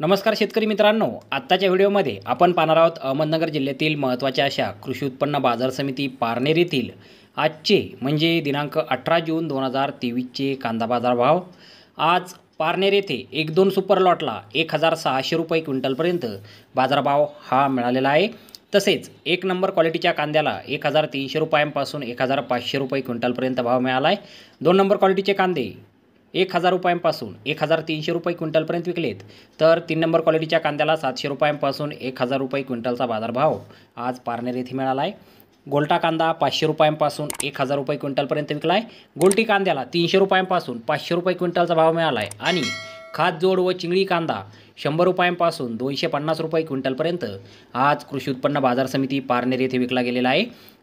नमस्कार शेतकरी मित्रांनो आत्ताच्या व्हिडिओमध्ये आपण पाहणार आहोत अहमदनगर जिल्ह्यातील महत्त्वाच्या अशा कृषी उत्पन्न बाजार समिती पारनेर येथील आजचे म्हणजे दिनांक अठरा जून दोन हजार तेवीसचे कांदा बाजार भाव आज पारनेर येथे एक दोन सुपर लॉटला एक हजार सहाशे रुपये क्विंटलपर्यंत बाजारभाव हा मिळालेला आहे तसेच एक नंबर क्वालिटीच्या कांद्याला एक हजार तीनशे रुपयांपासून एक हजार पाचशे रुपये क्विंटलपर्यंत भाव मिळाला आहे दोन नंबर क्वालिटीचे कांदे एक हजार रुपयांपासून एक हजार तीनशे रुपये क्विंटलपर्यंत विकलेत तर तीन नंबर क्वालिटीच्या कांद्याला सातशे रुपयांपासून एक हजार रुपये क्विंटलचा बाजारभाव आज पारनेर येथे मिळाला आहे गोलटा कांदा पाचशे रुपयांपासून एक हजार रुपये क्विंटलपर्यंत विकला आहे गोलटी कांद्याला तीनशे रुपयांपासून पाचशे रुपये क्विंटलचा भाव मिळाला आहे आणि जोड व चिंगळी कांदा शंभर रुपयांपासून दोनशे पन्नास रुपये क्विंटलपर्यंत आज कृषी उत्पन्न बाजार समिती पारनेर येथे विकला गेलेला आहे